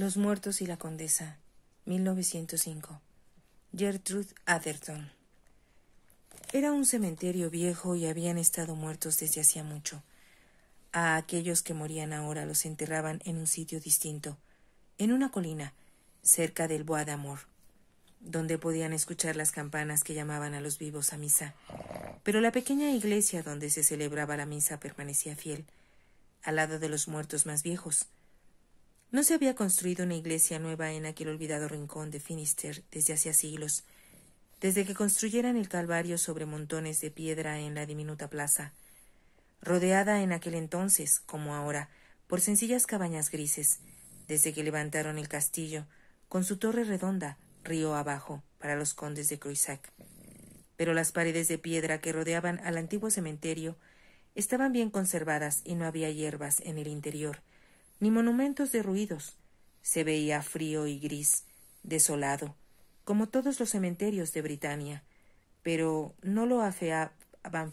Los muertos y la condesa, 1905. Gertrude Atherton. Era un cementerio viejo y habían estado muertos desde hacía mucho. A aquellos que morían ahora los enterraban en un sitio distinto, en una colina, cerca del Bois d'Amour, donde podían escuchar las campanas que llamaban a los vivos a misa. Pero la pequeña iglesia donde se celebraba la misa permanecía fiel, al lado de los muertos más viejos, no se había construido una iglesia nueva en aquel olvidado rincón de Finister desde hacía siglos, desde que construyeran el Calvario sobre montones de piedra en la diminuta plaza, rodeada en aquel entonces, como ahora, por sencillas cabañas grises, desde que levantaron el castillo, con su torre redonda, río abajo, para los condes de Croissac. Pero las paredes de piedra que rodeaban al antiguo cementerio estaban bien conservadas y no había hierbas en el interior, ni monumentos derruidos. Se veía frío y gris, desolado, como todos los cementerios de Britania, pero no lo afeaban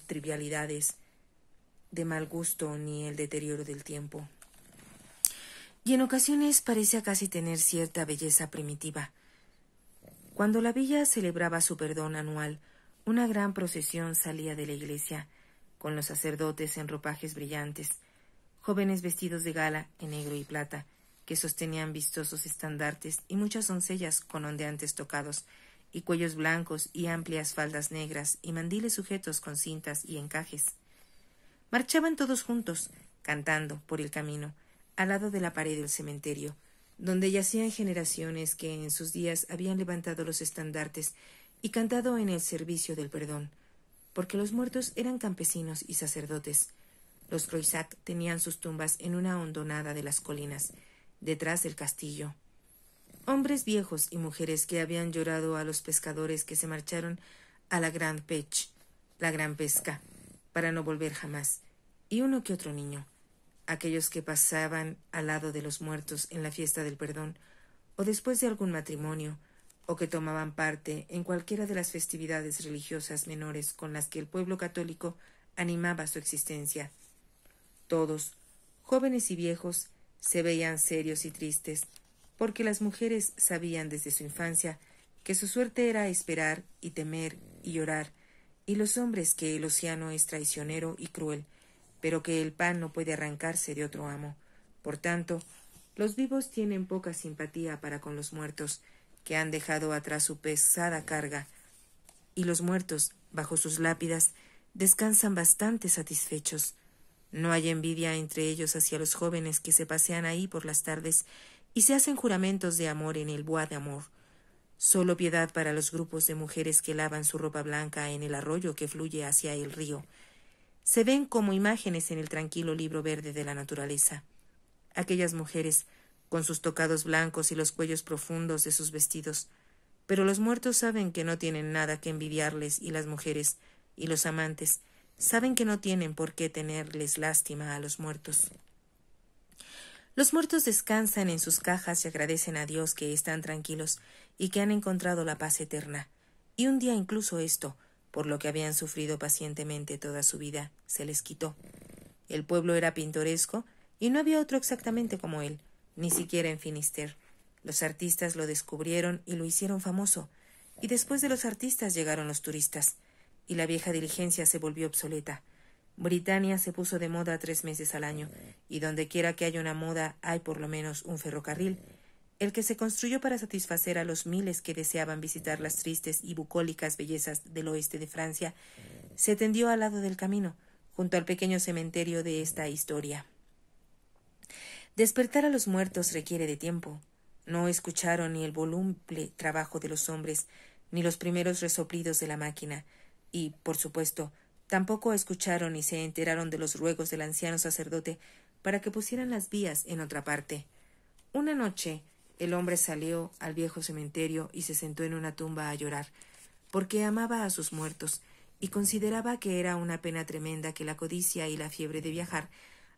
trivialidades de mal gusto ni el deterioro del tiempo. Y en ocasiones parecía casi tener cierta belleza primitiva. Cuando la villa celebraba su perdón anual, una gran procesión salía de la iglesia, con los sacerdotes en ropajes brillantes, jóvenes vestidos de gala en negro y plata, que sostenían vistosos estandartes y muchas doncellas con ondeantes tocados, y cuellos blancos y amplias faldas negras y mandiles sujetos con cintas y encajes. Marchaban todos juntos, cantando, por el camino, al lado de la pared del cementerio, donde yacían generaciones que en sus días habían levantado los estandartes y cantado en el servicio del perdón, porque los muertos eran campesinos y sacerdotes, los Croisac tenían sus tumbas en una hondonada de las colinas, detrás del castillo. Hombres viejos y mujeres que habían llorado a los pescadores que se marcharon a la gran pech, la gran pesca, para no volver jamás, y uno que otro niño, aquellos que pasaban al lado de los muertos en la fiesta del perdón, o después de algún matrimonio, o que tomaban parte en cualquiera de las festividades religiosas menores con las que el pueblo católico animaba su existencia. Todos, jóvenes y viejos, se veían serios y tristes, porque las mujeres sabían desde su infancia que su suerte era esperar y temer y llorar, y los hombres que el océano es traicionero y cruel, pero que el pan no puede arrancarse de otro amo. Por tanto, los vivos tienen poca simpatía para con los muertos, que han dejado atrás su pesada carga, y los muertos, bajo sus lápidas, descansan bastante satisfechos. No hay envidia entre ellos hacia los jóvenes que se pasean ahí por las tardes y se hacen juramentos de amor en el bois de amor. Solo piedad para los grupos de mujeres que lavan su ropa blanca en el arroyo que fluye hacia el río. Se ven como imágenes en el tranquilo libro verde de la naturaleza. Aquellas mujeres, con sus tocados blancos y los cuellos profundos de sus vestidos, pero los muertos saben que no tienen nada que envidiarles y las mujeres y los amantes saben que no tienen por qué tenerles lástima a los muertos. Los muertos descansan en sus cajas y agradecen a Dios que están tranquilos y que han encontrado la paz eterna. Y un día incluso esto, por lo que habían sufrido pacientemente toda su vida, se les quitó. El pueblo era pintoresco y no había otro exactamente como él, ni siquiera en Finisterre. Los artistas lo descubrieron y lo hicieron famoso, y después de los artistas llegaron los turistas y la vieja diligencia se volvió obsoleta. Britania se puso de moda tres meses al año, y donde quiera que haya una moda hay por lo menos un ferrocarril, el que se construyó para satisfacer a los miles que deseaban visitar las tristes y bucólicas bellezas del oeste de Francia, se tendió al lado del camino, junto al pequeño cementerio de esta historia. Despertar a los muertos requiere de tiempo. No escucharon ni el volumple trabajo de los hombres, ni los primeros resoplidos de la máquina, y, por supuesto, tampoco escucharon ni se enteraron de los ruegos del anciano sacerdote para que pusieran las vías en otra parte. Una noche el hombre salió al viejo cementerio y se sentó en una tumba a llorar, porque amaba a sus muertos y consideraba que era una pena tremenda que la codicia y la fiebre de viajar,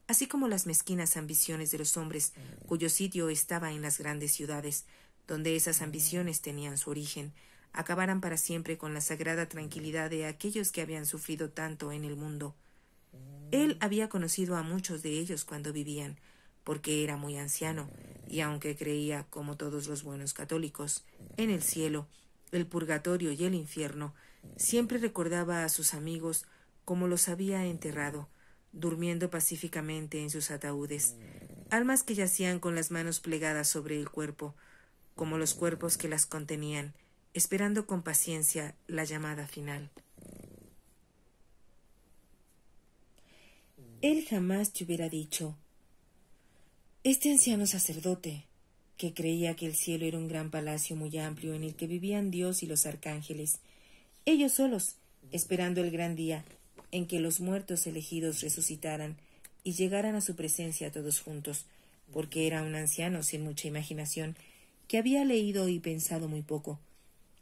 así como las mezquinas ambiciones de los hombres cuyo sitio estaba en las grandes ciudades, donde esas ambiciones tenían su origen, acabaran para siempre con la sagrada tranquilidad de aquellos que habían sufrido tanto en el mundo. Él había conocido a muchos de ellos cuando vivían, porque era muy anciano, y aunque creía, como todos los buenos católicos, en el cielo, el purgatorio y el infierno, siempre recordaba a sus amigos como los había enterrado, durmiendo pacíficamente en sus ataúdes, almas que yacían con las manos plegadas sobre el cuerpo, como los cuerpos que las contenían, esperando con paciencia la llamada final. Él jamás te hubiera dicho Este anciano sacerdote, que creía que el cielo era un gran palacio muy amplio en el que vivían Dios y los arcángeles, ellos solos, esperando el gran día en que los muertos elegidos resucitaran y llegaran a su presencia todos juntos, porque era un anciano sin mucha imaginación, que había leído y pensado muy poco,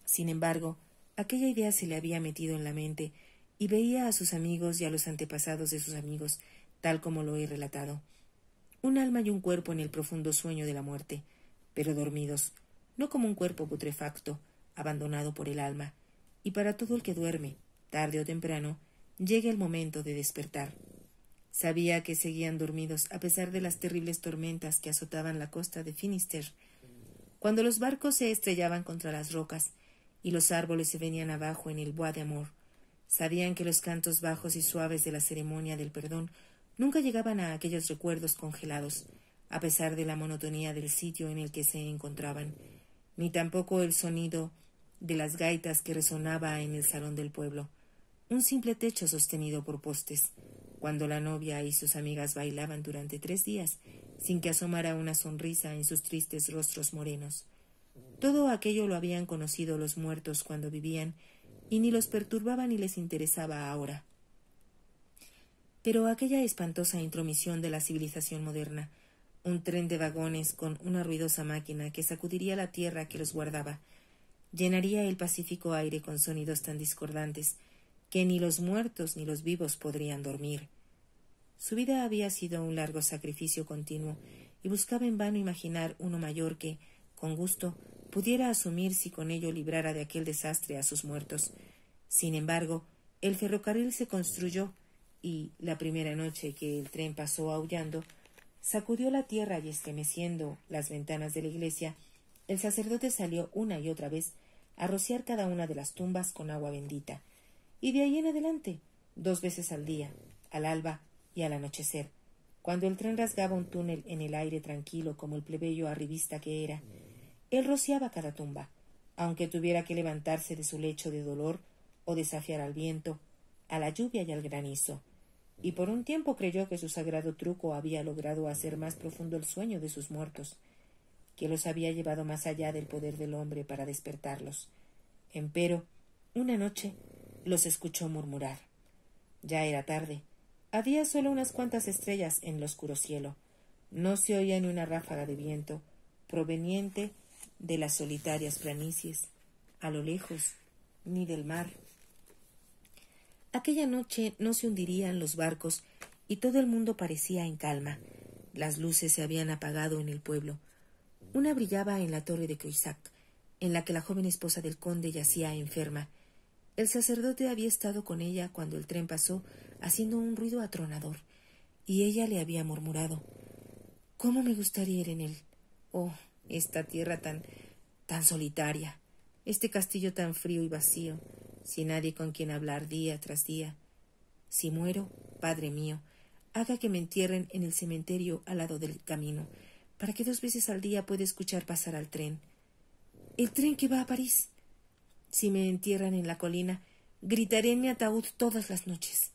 sin embargo, aquella idea se le había metido en la mente y veía a sus amigos y a los antepasados de sus amigos, tal como lo he relatado. Un alma y un cuerpo en el profundo sueño de la muerte, pero dormidos, no como un cuerpo putrefacto, abandonado por el alma, y para todo el que duerme, tarde o temprano, llega el momento de despertar. Sabía que seguían dormidos a pesar de las terribles tormentas que azotaban la costa de Finisterre. Cuando los barcos se estrellaban contra las rocas, y los árboles se venían abajo en el bois de amor. Sabían que los cantos bajos y suaves de la ceremonia del perdón nunca llegaban a aquellos recuerdos congelados, a pesar de la monotonía del sitio en el que se encontraban, ni tampoco el sonido de las gaitas que resonaba en el salón del pueblo, un simple techo sostenido por postes, cuando la novia y sus amigas bailaban durante tres días, sin que asomara una sonrisa en sus tristes rostros morenos. Todo aquello lo habían conocido los muertos cuando vivían, y ni los perturbaba ni les interesaba ahora. Pero aquella espantosa intromisión de la civilización moderna, un tren de vagones con una ruidosa máquina que sacudiría la tierra que los guardaba, llenaría el pacífico aire con sonidos tan discordantes que ni los muertos ni los vivos podrían dormir. Su vida había sido un largo sacrificio continuo, y buscaba en vano imaginar uno mayor que, con gusto, pudiera asumir si con ello librara de aquel desastre a sus muertos. Sin embargo, el ferrocarril se construyó y, la primera noche que el tren pasó aullando, sacudió la tierra y estremeciendo las ventanas de la iglesia, el sacerdote salió una y otra vez a rociar cada una de las tumbas con agua bendita, y de ahí en adelante, dos veces al día, al alba y al anochecer, cuando el tren rasgaba un túnel en el aire tranquilo como el plebeyo arribista que era, él rociaba cada tumba, aunque tuviera que levantarse de su lecho de dolor o desafiar al viento, a la lluvia y al granizo, y por un tiempo creyó que su sagrado truco había logrado hacer más profundo el sueño de sus muertos, que los había llevado más allá del poder del hombre para despertarlos. Empero, una noche los escuchó murmurar. Ya era tarde. Había sólo unas cuantas estrellas en el oscuro cielo. No se oía ni una ráfaga de viento proveniente de las solitarias planicies, a lo lejos, ni del mar. Aquella noche no se hundirían los barcos y todo el mundo parecía en calma. Las luces se habían apagado en el pueblo. Una brillaba en la torre de Coisac, en la que la joven esposa del conde yacía enferma. El sacerdote había estado con ella cuando el tren pasó, haciendo un ruido atronador, y ella le había murmurado ¿Cómo me gustaría ir en él? Oh, esta tierra tan tan solitaria, este castillo tan frío y vacío, sin nadie con quien hablar día tras día. Si muero, Padre mío, haga que me entierren en el cementerio al lado del camino, para que dos veces al día pueda escuchar pasar al tren. El tren que va a París. Si me entierran en la colina, gritaré en mi ataúd todas las noches.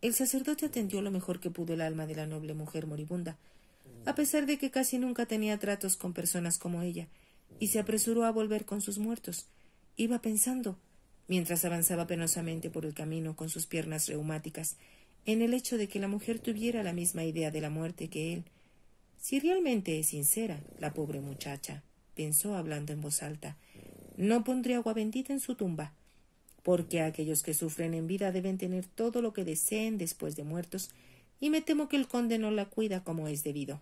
El sacerdote atendió lo mejor que pudo el alma de la noble mujer moribunda, a pesar de que casi nunca tenía tratos con personas como ella, y se apresuró a volver con sus muertos. Iba pensando, mientras avanzaba penosamente por el camino con sus piernas reumáticas, en el hecho de que la mujer tuviera la misma idea de la muerte que él. Si realmente es sincera, la pobre muchacha, pensó hablando en voz alta, no pondré agua bendita en su tumba, porque aquellos que sufren en vida deben tener todo lo que deseen después de muertos, y me temo que el conde no la cuida como es debido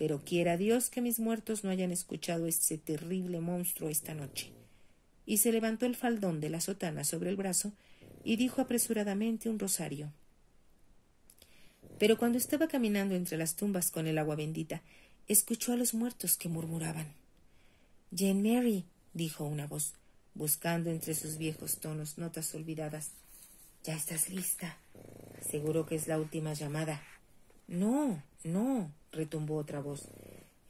pero quiera Dios que mis muertos no hayan escuchado ese terrible monstruo esta noche. Y se levantó el faldón de la sotana sobre el brazo y dijo apresuradamente un rosario. Pero cuando estaba caminando entre las tumbas con el agua bendita, escuchó a los muertos que murmuraban. Jane Mary, dijo una voz, buscando entre sus viejos tonos notas olvidadas. Ya estás lista. Seguro que es la última llamada. No, no, retumbó otra voz.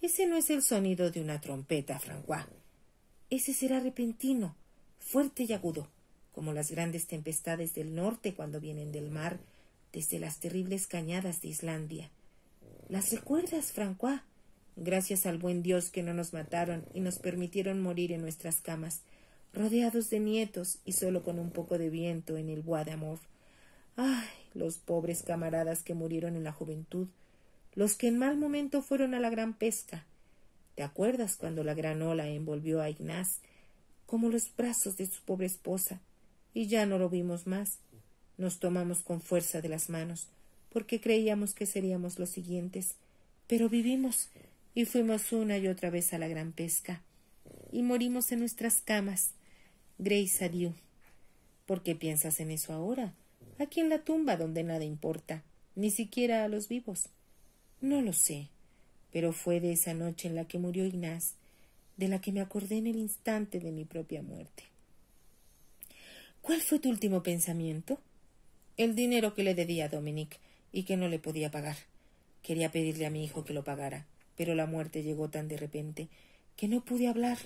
Ese no es el sonido de una trompeta, Francois. Ese será repentino, fuerte y agudo, como las grandes tempestades del norte cuando vienen del mar, desde las terribles cañadas de Islandia. ¿Las recuerdas, Francois? Gracias al buen Dios que no nos mataron y nos permitieron morir en nuestras camas, rodeados de nietos y solo con un poco de viento en el bois de amor. Ay, los pobres camaradas que murieron en la juventud, los que en mal momento fueron a la gran pesca. ¿Te acuerdas cuando la gran ola envolvió a Ignaz como los brazos de su pobre esposa? Y ya no lo vimos más. Nos tomamos con fuerza de las manos, porque creíamos que seríamos los siguientes. Pero vivimos, y fuimos una y otra vez a la gran pesca, y morimos en nuestras camas. Grace adiú ¿Por qué piensas en eso ahora? Aquí en la tumba donde nada importa, ni siquiera a los vivos. No lo sé, pero fue de esa noche en la que murió Ignaz, de la que me acordé en el instante de mi propia muerte. ¿Cuál fue tu último pensamiento? El dinero que le debía a Dominique y que no le podía pagar. Quería pedirle a mi hijo que lo pagara, pero la muerte llegó tan de repente que no pude hablar.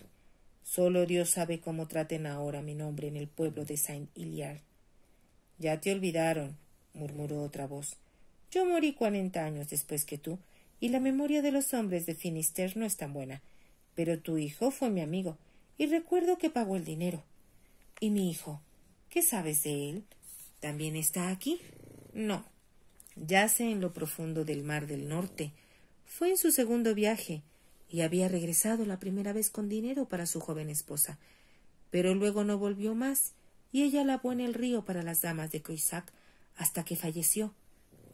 Solo Dios sabe cómo traten ahora mi nombre en el pueblo de Saint iliard Ya te olvidaron, murmuró otra voz. Yo morí cuarenta años después que tú, y la memoria de los hombres de Finisterre no es tan buena. Pero tu hijo fue mi amigo, y recuerdo que pagó el dinero. ¿Y mi hijo? ¿Qué sabes de él? ¿También está aquí? No. Yace en lo profundo del Mar del Norte. Fue en su segundo viaje, y había regresado la primera vez con dinero para su joven esposa. Pero luego no volvió más, y ella lavó en el río para las damas de Coisac hasta que falleció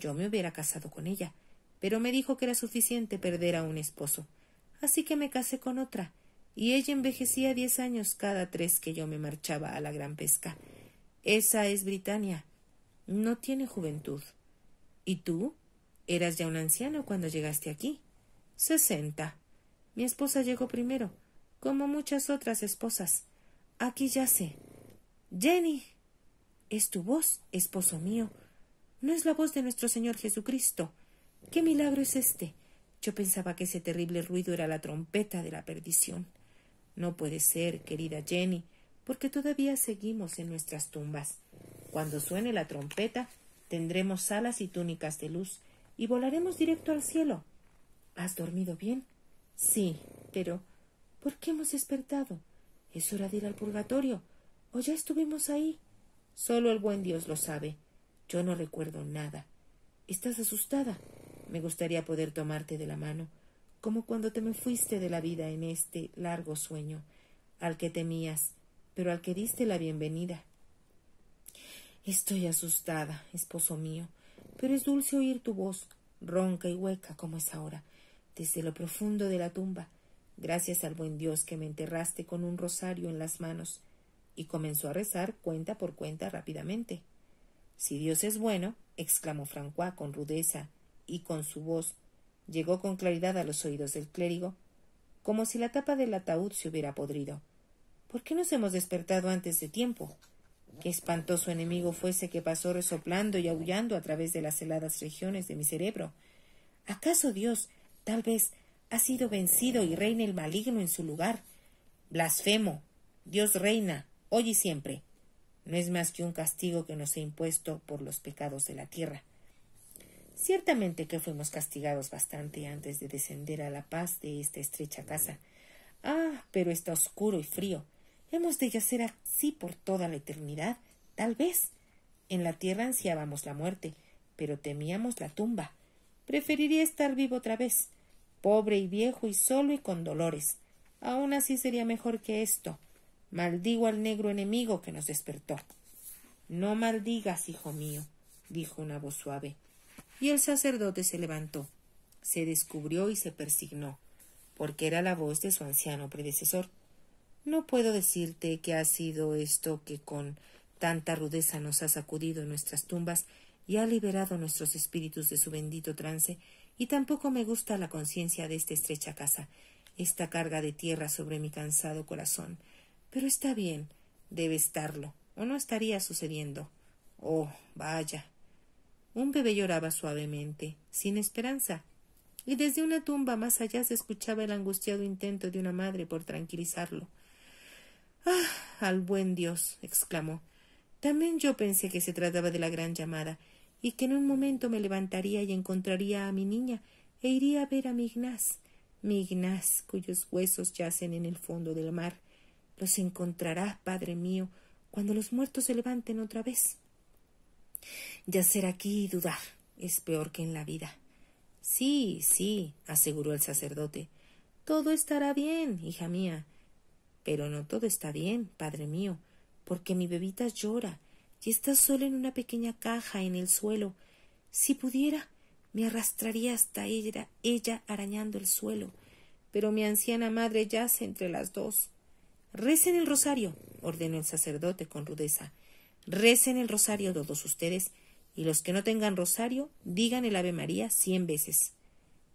yo me hubiera casado con ella, pero me dijo que era suficiente perder a un esposo. Así que me casé con otra, y ella envejecía diez años cada tres que yo me marchaba a la gran pesca. Esa es Britania. No tiene juventud. ¿Y tú? Eras ya un anciano cuando llegaste aquí. Sesenta. Mi esposa llegó primero, como muchas otras esposas. Aquí yace. Jenny. Es tu voz, esposo mío. No es la voz de nuestro Señor Jesucristo. ¿Qué milagro es este? Yo pensaba que ese terrible ruido era la trompeta de la perdición. No puede ser, querida Jenny, porque todavía seguimos en nuestras tumbas. Cuando suene la trompeta, tendremos alas y túnicas de luz y volaremos directo al cielo. ¿Has dormido bien? Sí, pero ¿por qué hemos despertado? Es hora de ir al purgatorio. ¿O ya estuvimos ahí? Solo el buen Dios lo sabe. Yo no recuerdo nada. Estás asustada. Me gustaría poder tomarte de la mano, como cuando te me fuiste de la vida en este largo sueño, al que temías, pero al que diste la bienvenida. Estoy asustada, esposo mío, pero es dulce oír tu voz, ronca y hueca como es ahora, desde lo profundo de la tumba, gracias al buen Dios que me enterraste con un rosario en las manos, y comenzó a rezar cuenta por cuenta rápidamente. Si Dios es bueno, exclamó Francois con rudeza y con su voz llegó con claridad a los oídos del clérigo, como si la tapa del ataúd se hubiera podrido. ¿Por qué nos hemos despertado antes de tiempo? Qué espantoso enemigo fuese que pasó resoplando y aullando a través de las heladas regiones de mi cerebro. ¿Acaso Dios, tal vez, ha sido vencido y reina el maligno en su lugar? Blasfemo. Dios reina, hoy y siempre no es más que un castigo que nos he impuesto por los pecados de la tierra. Ciertamente que fuimos castigados bastante antes de descender a la paz de esta estrecha casa. Ah, pero está oscuro y frío. Hemos de yacer así por toda la eternidad, tal vez. En la tierra ansiábamos la muerte, pero temíamos la tumba. Preferiría estar vivo otra vez, pobre y viejo y solo y con dolores. Aún así sería mejor que esto. Maldigo al negro enemigo que nos despertó. No maldigas, hijo mío, dijo una voz suave. Y el sacerdote se levantó, se descubrió y se persignó, porque era la voz de su anciano predecesor. No puedo decirte que ha sido esto que con tanta rudeza nos ha sacudido en nuestras tumbas y ha liberado nuestros espíritus de su bendito trance, y tampoco me gusta la conciencia de esta estrecha casa, esta carga de tierra sobre mi cansado corazón, pero está bien, debe estarlo, o no estaría sucediendo. Oh, vaya. Un bebé lloraba suavemente, sin esperanza, y desde una tumba más allá se escuchaba el angustiado intento de una madre por tranquilizarlo. Ah, al buen Dios. exclamó. También yo pensé que se trataba de la gran llamada, y que en un momento me levantaría y encontraría a mi niña, e iría a ver a mi Ignaz, mi Ignaz, cuyos huesos yacen en el fondo del mar, los encontrarás, Padre mío, cuando los muertos se levanten otra vez. Yacer aquí y dudar es peor que en la vida. Sí, sí, aseguró el sacerdote. Todo estará bien, hija mía. Pero no todo está bien, padre mío, porque mi bebita llora y está sola en una pequeña caja en el suelo. Si pudiera, me arrastraría hasta ella, ella arañando el suelo. Pero mi anciana madre yace entre las dos. Recen el rosario, ordenó el sacerdote con rudeza. Recen el rosario todos ustedes, y los que no tengan rosario, digan el Ave María cien veces.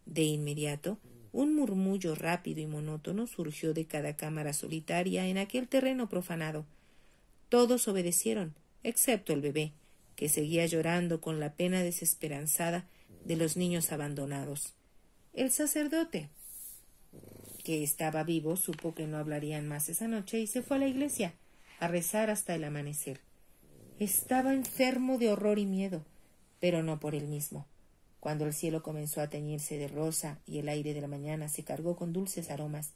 De inmediato, un murmullo rápido y monótono surgió de cada cámara solitaria en aquel terreno profanado. Todos obedecieron, excepto el bebé, que seguía llorando con la pena desesperanzada de los niños abandonados. El sacerdote, que estaba vivo, supo que no hablarían más esa noche y se fue a la iglesia a rezar hasta el amanecer. Estaba enfermo de horror y miedo, pero no por él mismo. Cuando el cielo comenzó a teñirse de rosa y el aire de la mañana se cargó con dulces aromas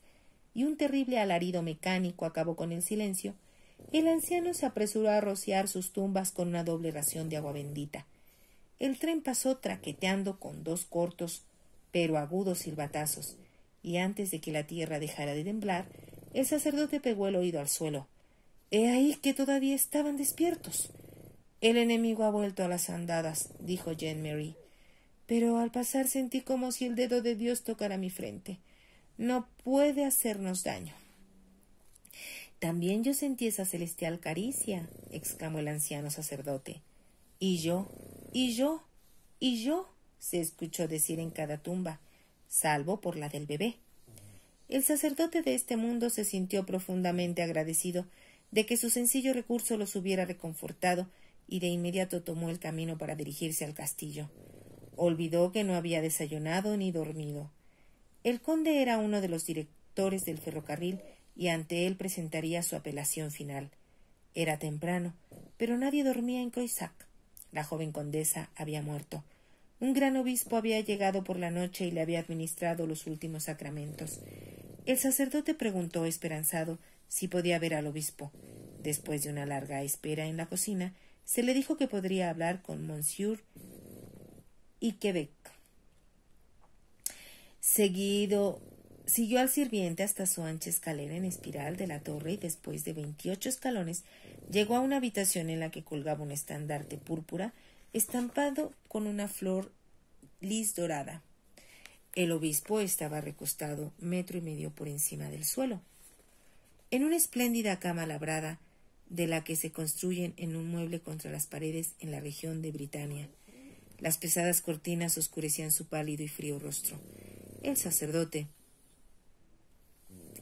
y un terrible alarido mecánico acabó con el silencio, el anciano se apresuró a rociar sus tumbas con una doble ración de agua bendita. El tren pasó traqueteando con dos cortos pero agudos silbatazos y antes de que la tierra dejara de temblar, el sacerdote pegó el oído al suelo. He ahí que todavía estaban despiertos. El enemigo ha vuelto a las andadas, dijo Jean Mary. Pero al pasar sentí como si el dedo de Dios tocara mi frente. No puede hacernos daño. También yo sentí esa celestial caricia, exclamó el anciano sacerdote. Y yo, y yo, y yo, se escuchó decir en cada tumba salvo por la del bebé. El sacerdote de este mundo se sintió profundamente agradecido de que su sencillo recurso los hubiera reconfortado y de inmediato tomó el camino para dirigirse al castillo. Olvidó que no había desayunado ni dormido. El conde era uno de los directores del ferrocarril y ante él presentaría su apelación final. Era temprano, pero nadie dormía en Coisac. La joven condesa había muerto. Un gran obispo había llegado por la noche y le había administrado los últimos sacramentos. El sacerdote preguntó, esperanzado, si podía ver al obispo. Después de una larga espera en la cocina, se le dijo que podría hablar con Monsieur y Quebec. Seguido siguió al sirviente hasta su ancha escalera en espiral de la torre y después de veintiocho escalones llegó a una habitación en la que colgaba un estandarte púrpura estampado con una flor lis dorada. El obispo estaba recostado metro y medio por encima del suelo. En una espléndida cama labrada, de la que se construyen en un mueble contra las paredes en la región de Britania. Las pesadas cortinas oscurecían su pálido y frío rostro. El sacerdote,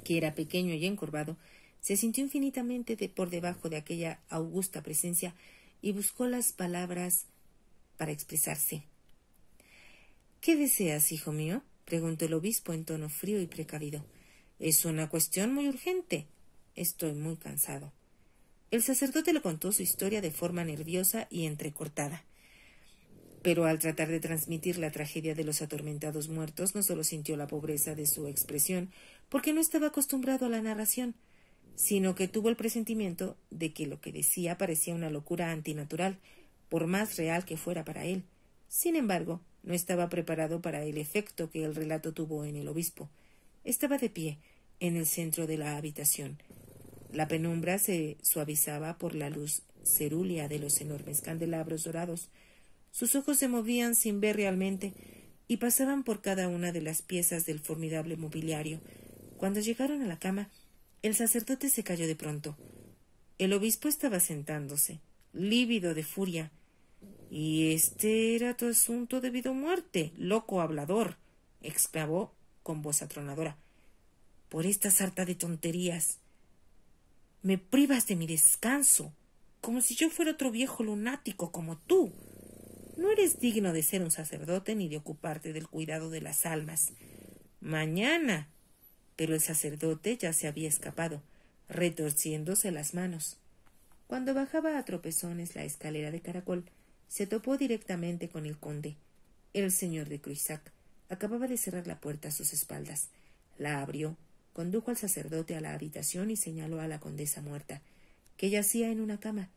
que era pequeño y encorvado, se sintió infinitamente de por debajo de aquella augusta presencia y buscó las palabras para expresarse. ¿Qué deseas, hijo mío? preguntó el obispo en tono frío y precavido. Es una cuestión muy urgente. Estoy muy cansado. El sacerdote le contó su historia de forma nerviosa y entrecortada. Pero al tratar de transmitir la tragedia de los atormentados muertos, no solo sintió la pobreza de su expresión, porque no estaba acostumbrado a la narración, sino que tuvo el presentimiento de que lo que decía parecía una locura antinatural, por más real que fuera para él. Sin embargo, no estaba preparado para el efecto que el relato tuvo en el obispo. Estaba de pie, en el centro de la habitación. La penumbra se suavizaba por la luz cerúlea de los enormes candelabros dorados. Sus ojos se movían sin ver realmente y pasaban por cada una de las piezas del formidable mobiliario. Cuando llegaron a la cama, el sacerdote se cayó de pronto. El obispo estaba sentándose, lívido de furia, y este era tu asunto debido a muerte, loco hablador, exclamó con voz atronadora. Por esta sarta de tonterías. Me privas de mi descanso, como si yo fuera otro viejo lunático como tú. No eres digno de ser un sacerdote ni de ocuparte del cuidado de las almas. Mañana. Pero el sacerdote ya se había escapado, retorciéndose las manos. Cuando bajaba a tropezones la escalera de caracol, se topó directamente con el conde. El señor de Cruisac acababa de cerrar la puerta a sus espaldas. La abrió, condujo al sacerdote a la habitación y señaló a la condesa muerta, que yacía en una cama,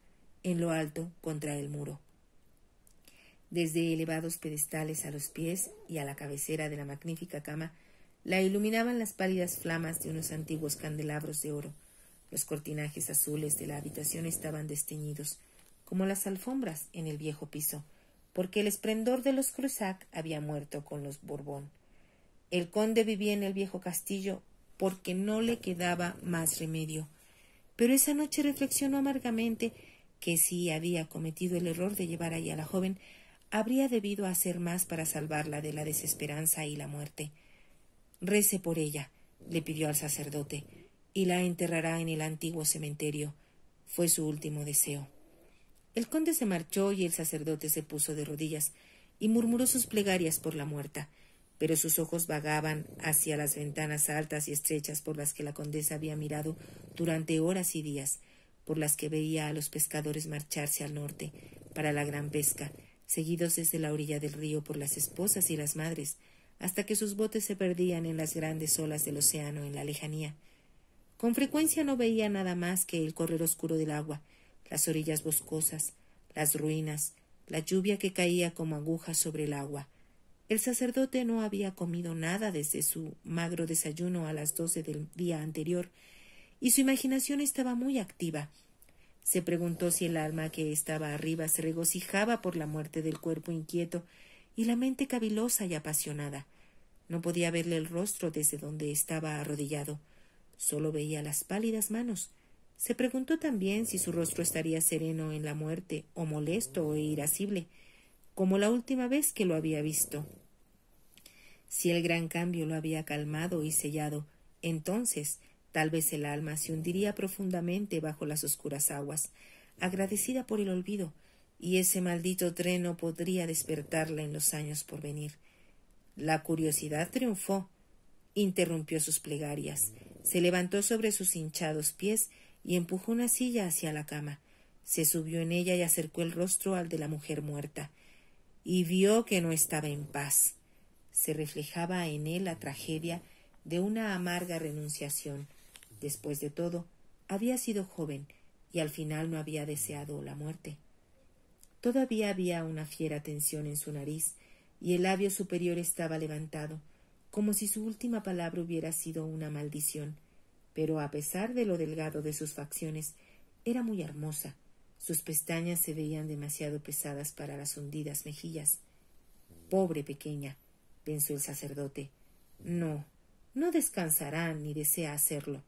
en lo alto contra el muro. Desde elevados pedestales a los pies y a la cabecera de la magnífica cama, la iluminaban las pálidas flamas de unos antiguos candelabros de oro. Los cortinajes azules de la habitación estaban desteñidos como las alfombras en el viejo piso, porque el esplendor de los Cruzac había muerto con los Borbón. El conde vivía en el viejo castillo porque no le quedaba más remedio. Pero esa noche reflexionó amargamente que si había cometido el error de llevar allí a la joven, habría debido hacer más para salvarla de la desesperanza y la muerte. Rece por ella, le pidió al sacerdote, y la enterrará en el antiguo cementerio. Fue su último deseo. El conde se marchó y el sacerdote se puso de rodillas y murmuró sus plegarias por la muerta, pero sus ojos vagaban hacia las ventanas altas y estrechas por las que la condesa había mirado durante horas y días, por las que veía a los pescadores marcharse al norte para la gran pesca, seguidos desde la orilla del río por las esposas y las madres, hasta que sus botes se perdían en las grandes olas del océano en la lejanía. Con frecuencia no veía nada más que el correr oscuro del agua, las orillas boscosas, las ruinas, la lluvia que caía como agujas sobre el agua. El sacerdote no había comido nada desde su magro desayuno a las doce del día anterior, y su imaginación estaba muy activa. Se preguntó si el alma que estaba arriba se regocijaba por la muerte del cuerpo inquieto y la mente cavilosa y apasionada. No podía verle el rostro desde donde estaba arrodillado. Solo veía las pálidas manos, se preguntó también si su rostro estaría sereno en la muerte, o molesto e irascible, como la última vez que lo había visto. Si el gran cambio lo había calmado y sellado, entonces tal vez el alma se hundiría profundamente bajo las oscuras aguas, agradecida por el olvido, y ese maldito treno podría despertarla en los años por venir. La curiosidad triunfó, interrumpió sus plegarias, se levantó sobre sus hinchados pies y empujó una silla hacia la cama. Se subió en ella y acercó el rostro al de la mujer muerta, y vio que no estaba en paz. Se reflejaba en él la tragedia de una amarga renunciación. Después de todo, había sido joven y al final no había deseado la muerte. Todavía había una fiera tensión en su nariz y el labio superior estaba levantado, como si su última palabra hubiera sido una maldición pero a pesar de lo delgado de sus facciones, era muy hermosa. Sus pestañas se veían demasiado pesadas para las hundidas mejillas. Pobre pequeña, pensó el sacerdote. No, no descansará ni desea hacerlo.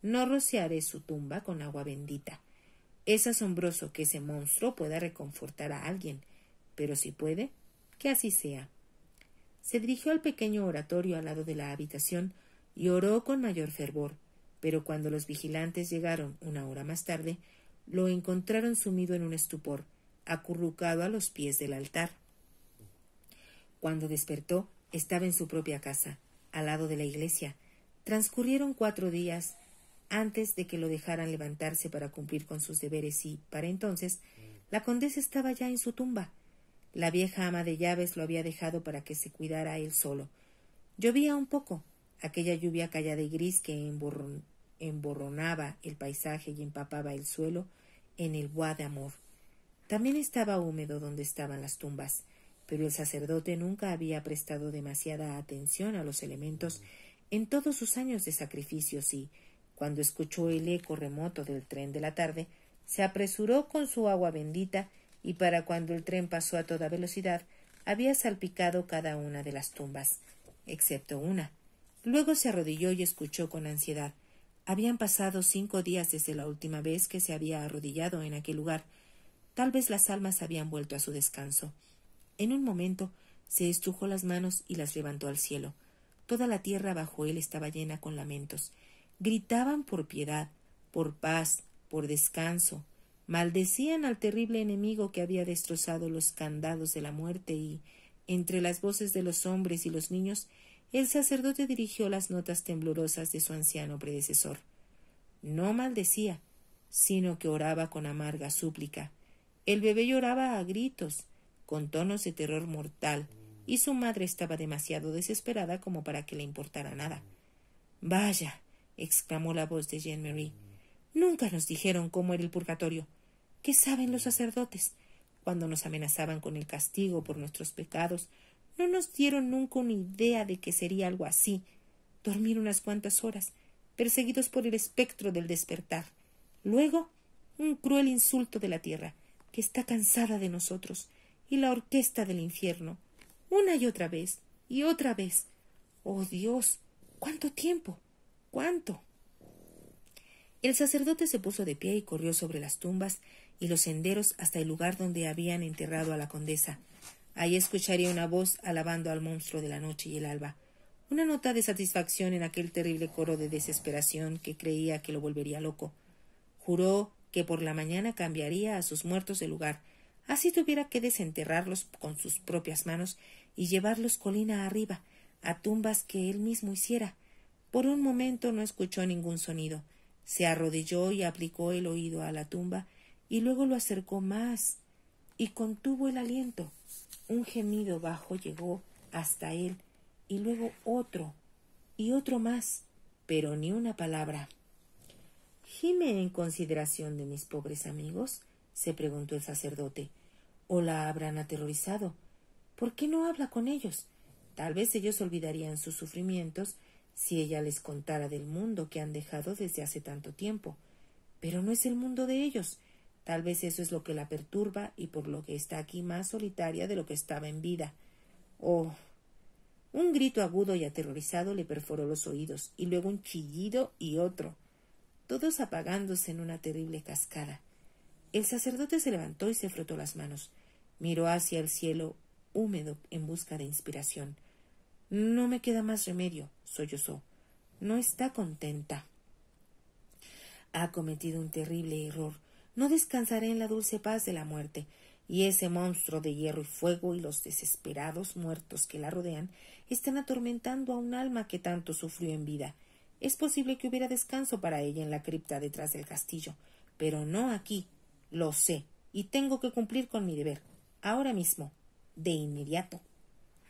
No rociaré su tumba con agua bendita. Es asombroso que ese monstruo pueda reconfortar a alguien, pero si puede, que así sea. Se dirigió al pequeño oratorio al lado de la habitación y oró con mayor fervor pero cuando los vigilantes llegaron una hora más tarde, lo encontraron sumido en un estupor, acurrucado a los pies del altar. Cuando despertó, estaba en su propia casa, al lado de la iglesia. Transcurrieron cuatro días antes de que lo dejaran levantarse para cumplir con sus deberes y, para entonces, la condesa estaba ya en su tumba. La vieja ama de llaves lo había dejado para que se cuidara él solo. Llovía un poco, aquella lluvia callada y gris que emborronó emborronaba el paisaje y empapaba el suelo en el Guá de amor. También estaba húmedo donde estaban las tumbas, pero el sacerdote nunca había prestado demasiada atención a los elementos en todos sus años de sacrificios y, cuando escuchó el eco remoto del tren de la tarde, se apresuró con su agua bendita y para cuando el tren pasó a toda velocidad, había salpicado cada una de las tumbas, excepto una. Luego se arrodilló y escuchó con ansiedad, habían pasado cinco días desde la última vez que se había arrodillado en aquel lugar. Tal vez las almas habían vuelto a su descanso. En un momento se estrujó las manos y las levantó al cielo. Toda la tierra bajo él estaba llena con lamentos. Gritaban por piedad, por paz, por descanso. Maldecían al terrible enemigo que había destrozado los candados de la muerte y, entre las voces de los hombres y los niños, el sacerdote dirigió las notas temblorosas de su anciano predecesor. No maldecía, sino que oraba con amarga súplica. El bebé lloraba a gritos, con tonos de terror mortal, y su madre estaba demasiado desesperada como para que le importara nada. Vaya, exclamó la voz de Jean Marie. Nunca nos dijeron cómo era el purgatorio. ¿Qué saben los sacerdotes? Cuando nos amenazaban con el castigo por nuestros pecados, no nos dieron nunca una idea de que sería algo así. Dormir unas cuantas horas, perseguidos por el espectro del despertar. Luego, un cruel insulto de la tierra, que está cansada de nosotros, y la orquesta del infierno. Una y otra vez, y otra vez. Oh Dios, cuánto tiempo, cuánto. El sacerdote se puso de pie y corrió sobre las tumbas y los senderos hasta el lugar donde habían enterrado a la condesa. Ahí escucharía una voz alabando al monstruo de la noche y el alba, una nota de satisfacción en aquel terrible coro de desesperación que creía que lo volvería loco. Juró que por la mañana cambiaría a sus muertos de lugar, así tuviera que desenterrarlos con sus propias manos y llevarlos colina arriba, a tumbas que él mismo hiciera. Por un momento no escuchó ningún sonido. Se arrodilló y aplicó el oído a la tumba, y luego lo acercó más y contuvo el aliento. Un gemido bajo llegó hasta él, y luego otro, y otro más, pero ni una palabra. ¿Gime en consideración de mis pobres amigos? se preguntó el sacerdote. ¿O la habrán aterrorizado? ¿Por qué no habla con ellos? Tal vez ellos olvidarían sus sufrimientos si ella les contara del mundo que han dejado desde hace tanto tiempo. Pero no es el mundo de ellos, Tal vez eso es lo que la perturba y por lo que está aquí más solitaria de lo que estaba en vida. Oh. Un grito agudo y aterrorizado le perforó los oídos, y luego un chillido y otro, todos apagándose en una terrible cascada. El sacerdote se levantó y se frotó las manos. Miró hacia el cielo húmedo en busca de inspiración. No me queda más remedio, sollozó. No está contenta. Ha cometido un terrible error. No descansaré en la dulce paz de la muerte, y ese monstruo de hierro y fuego y los desesperados muertos que la rodean están atormentando a un alma que tanto sufrió en vida. Es posible que hubiera descanso para ella en la cripta detrás del castillo, pero no aquí. Lo sé, y tengo que cumplir con mi deber, ahora mismo, de inmediato.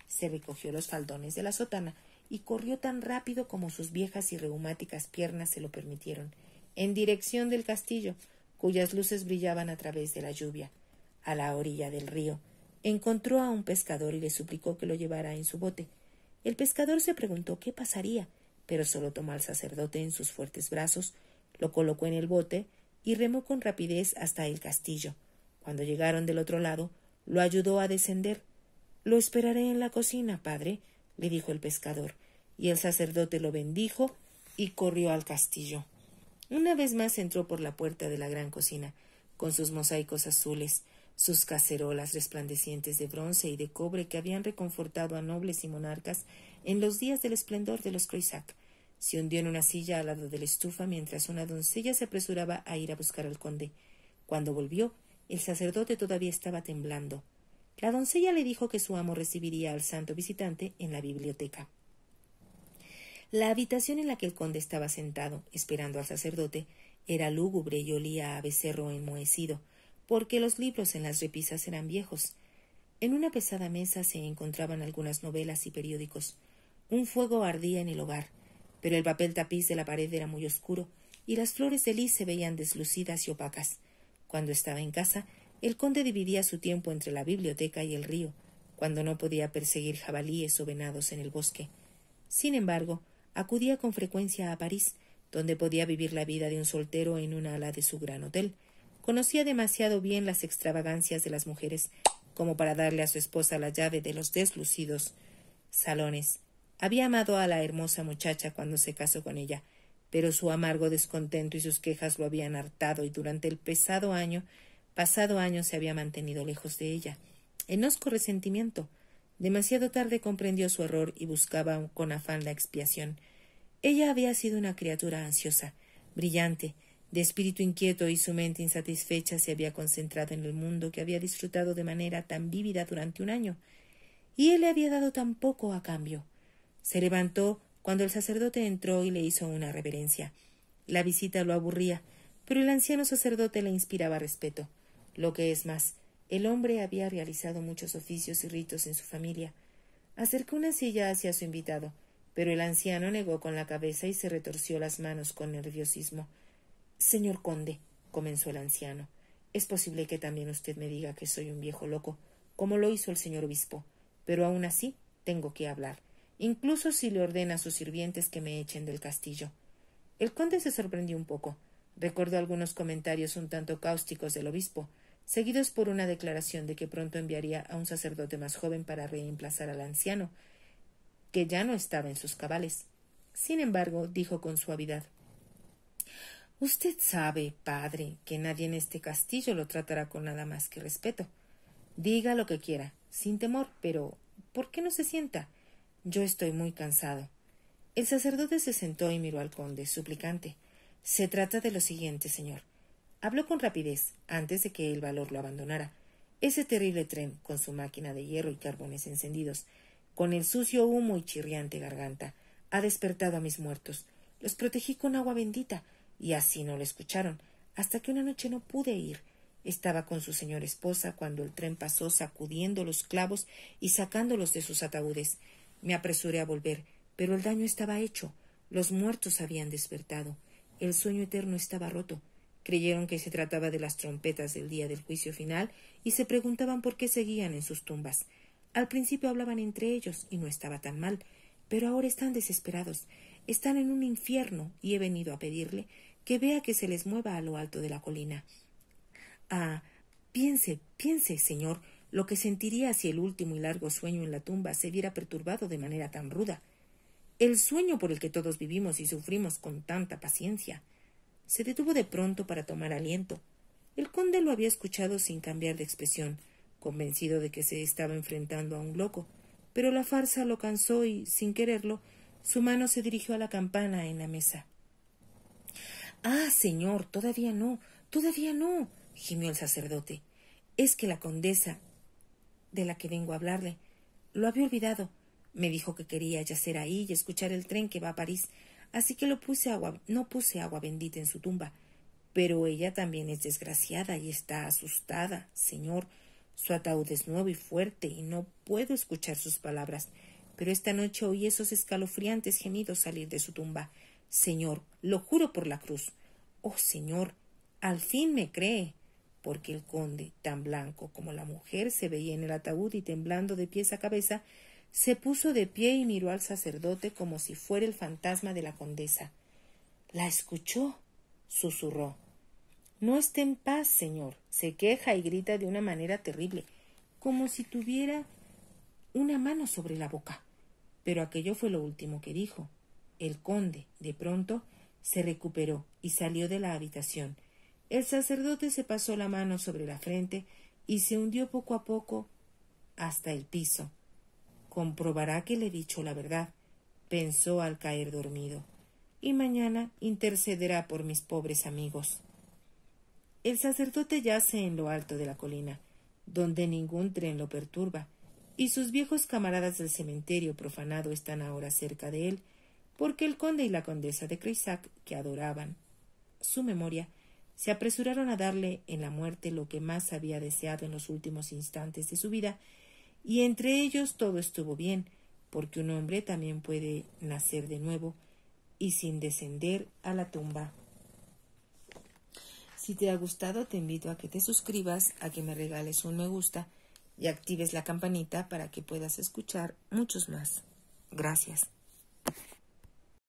Se recogió los faldones de la sotana y corrió tan rápido como sus viejas y reumáticas piernas se lo permitieron, en dirección del castillo, cuyas luces brillaban a través de la lluvia. A la orilla del río, encontró a un pescador y le suplicó que lo llevara en su bote. El pescador se preguntó qué pasaría, pero solo tomó al sacerdote en sus fuertes brazos, lo colocó en el bote y remó con rapidez hasta el castillo. Cuando llegaron del otro lado, lo ayudó a descender. Lo esperaré en la cocina, padre, le dijo el pescador, y el sacerdote lo bendijo y corrió al castillo. Una vez más entró por la puerta de la gran cocina, con sus mosaicos azules, sus cacerolas resplandecientes de bronce y de cobre que habían reconfortado a nobles y monarcas en los días del esplendor de los Croisac. Se hundió en una silla al lado de la estufa mientras una doncella se apresuraba a ir a buscar al conde. Cuando volvió, el sacerdote todavía estaba temblando. La doncella le dijo que su amo recibiría al santo visitante en la biblioteca. La habitación en la que el conde estaba sentado, esperando al sacerdote, era lúgubre y olía a becerro enmohecido, porque los libros en las repisas eran viejos. En una pesada mesa se encontraban algunas novelas y periódicos. Un fuego ardía en el hogar, pero el papel tapiz de la pared era muy oscuro y las flores de lis se veían deslucidas y opacas. Cuando estaba en casa, el conde dividía su tiempo entre la biblioteca y el río, cuando no podía perseguir jabalíes o venados en el bosque. Sin embargo, acudía con frecuencia a París, donde podía vivir la vida de un soltero en una ala de su gran hotel. Conocía demasiado bien las extravagancias de las mujeres como para darle a su esposa la llave de los deslucidos salones. Había amado a la hermosa muchacha cuando se casó con ella, pero su amargo descontento y sus quejas lo habían hartado y durante el pesado año, pasado año se había mantenido lejos de ella. en Enosco resentimiento, Demasiado tarde comprendió su error y buscaba con afán la expiación. Ella había sido una criatura ansiosa, brillante, de espíritu inquieto y su mente insatisfecha se había concentrado en el mundo que había disfrutado de manera tan vívida durante un año, y él le había dado tan poco a cambio. Se levantó cuando el sacerdote entró y le hizo una reverencia. La visita lo aburría, pero el anciano sacerdote le inspiraba respeto. Lo que es más, el hombre había realizado muchos oficios y ritos en su familia. Acercó una silla hacia su invitado, pero el anciano negó con la cabeza y se retorció las manos con nerviosismo. Señor conde, comenzó el anciano, es posible que también usted me diga que soy un viejo loco, como lo hizo el señor obispo, pero aún así tengo que hablar, incluso si le ordena a sus sirvientes que me echen del castillo. El conde se sorprendió un poco, recordó algunos comentarios un tanto cáusticos del obispo, seguidos por una declaración de que pronto enviaría a un sacerdote más joven para reemplazar al anciano, que ya no estaba en sus cabales. Sin embargo, dijo con suavidad Usted sabe, padre, que nadie en este castillo lo tratará con nada más que respeto. Diga lo que quiera, sin temor, pero ¿por qué no se sienta? Yo estoy muy cansado. El sacerdote se sentó y miró al conde, suplicante. Se trata de lo siguiente, señor. Habló con rapidez, antes de que el valor lo abandonara. Ese terrible tren, con su máquina de hierro y carbones encendidos, con el sucio humo y chirriante garganta, ha despertado a mis muertos. Los protegí con agua bendita, y así no lo escucharon, hasta que una noche no pude ir. Estaba con su señora esposa cuando el tren pasó sacudiendo los clavos y sacándolos de sus ataúdes. Me apresuré a volver, pero el daño estaba hecho. Los muertos habían despertado. El sueño eterno estaba roto. Creyeron que se trataba de las trompetas del día del juicio final y se preguntaban por qué seguían en sus tumbas. Al principio hablaban entre ellos y no estaba tan mal, pero ahora están desesperados. Están en un infierno y he venido a pedirle que vea que se les mueva a lo alto de la colina. Ah, piense, piense, señor, lo que sentiría si el último y largo sueño en la tumba se viera perturbado de manera tan ruda. El sueño por el que todos vivimos y sufrimos con tanta paciencia se detuvo de pronto para tomar aliento. El conde lo había escuchado sin cambiar de expresión, convencido de que se estaba enfrentando a un loco, pero la farsa lo cansó y, sin quererlo, su mano se dirigió a la campana en la mesa. Ah, señor, todavía no, todavía no, gimió el sacerdote. Es que la condesa de la que vengo a hablarle lo había olvidado. Me dijo que quería yacer ahí y escuchar el tren que va a París, así que lo puse agua, no puse agua bendita en su tumba. Pero ella también es desgraciada y está asustada, señor. Su ataúd es nuevo y fuerte, y no puedo escuchar sus palabras. Pero esta noche oí esos escalofriantes gemidos salir de su tumba. Señor, lo juro por la cruz. Oh, señor, al fin me cree. Porque el conde, tan blanco como la mujer, se veía en el ataúd y temblando de pies a cabeza, se puso de pie y miró al sacerdote como si fuera el fantasma de la condesa. La escuchó, susurró. No esté en paz, señor. Se queja y grita de una manera terrible, como si tuviera una mano sobre la boca. Pero aquello fue lo último que dijo. El conde, de pronto, se recuperó y salió de la habitación. El sacerdote se pasó la mano sobre la frente y se hundió poco a poco hasta el piso comprobará que le he dicho la verdad, pensó al caer dormido, y mañana intercederá por mis pobres amigos. El sacerdote yace en lo alto de la colina, donde ningún tren lo perturba, y sus viejos camaradas del cementerio profanado están ahora cerca de él, porque el conde y la condesa de Crisac, que adoraban su memoria, se apresuraron a darle en la muerte lo que más había deseado en los últimos instantes de su vida y entre ellos todo estuvo bien, porque un hombre también puede nacer de nuevo y sin descender a la tumba. Si te ha gustado, te invito a que te suscribas, a que me regales un me gusta y actives la campanita para que puedas escuchar muchos más. Gracias.